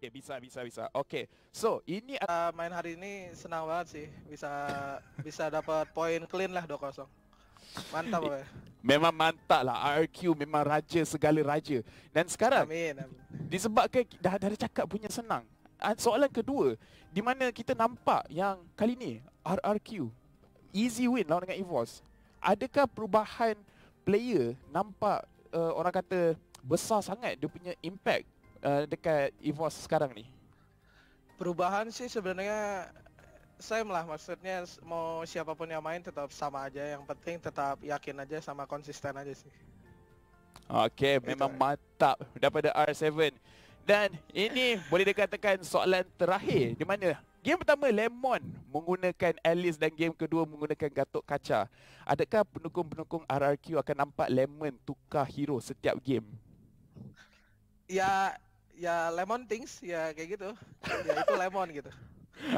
Ya yeah, bisa bisa bisa. Oke. Okay. So, ini uh, main hari ini senang banget sih bisa bisa dapat poin clean lah 2-0. Mantap boy. Memang mantap lah RQ memang raja segala raja. Dan sekarang Amin. amin. Disebabkan dah dah cakap punya senang. Ah, soalan kedua, di mana kita nampak yang kali ni RRQ easy win lawan dengan Evos. Adakah perubahan player nampak uh, orang kata besar sangat dia punya impact uh, dekat Evos sekarang ni? Perubahan sih sebenarnya saya malah maksudnya mau siapapun yang main tetap sama aja yang penting tetap yakin aja sama konsisten aja sih. Okey, memang mantap daripada R7. Dan ini boleh dikatakan soalan terakhir di mana game pertama Lemon menggunakan Alice dan game kedua menggunakan Gatok Kaca. Adakah penukung-penukung RRQ akan nampak Lemon tukar hero setiap game? Ya, ya lemon things ya kayak gitu ya itu lemon gitu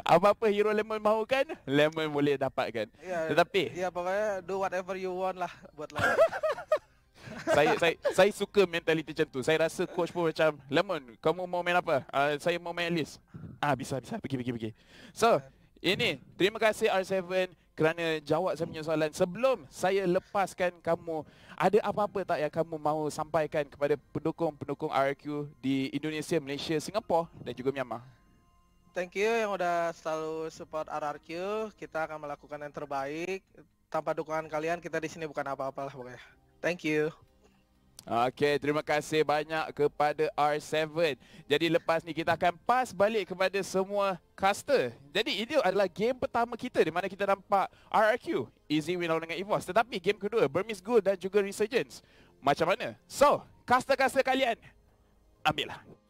apa-apa hero lemon kan? lemon boleh dapatkan ya, tetapi ya pokoknya do whatever you want lah buat lemon lah. saya saya saya suka mentaliti macam tu. Saya rasa coach pun macam Lemon, kamu mau main apa? Uh, saya mau main list. Ah, bisa bisa pergi pergi pergi. So, ya. ini terima kasih R7 kerana jawab saya punya soalan sebelum saya lepaskan kamu ada apa-apa tak yang kamu mahu sampaikan kepada pendukung-pendukung RQ di Indonesia, Malaysia, Singapura dan juga Myanmar? Thank you yang sudah selalu support RRQ. Kita akan melakukan yang terbaik. Tanpa dukungan kalian, kita di sini bukan apa-apalah pokoknya. Thank you. Okey, terima kasih banyak kepada R7. Jadi lepas ni kita akan pas balik kepada semua caster. Jadi ini adalah game pertama kita di mana kita nampak RRQ easy win lawan dengan EVOS. Tetapi game kedua, Burmis Good dan juga Resurgence. Macam mana? So, caster-caster kalian, ambillah.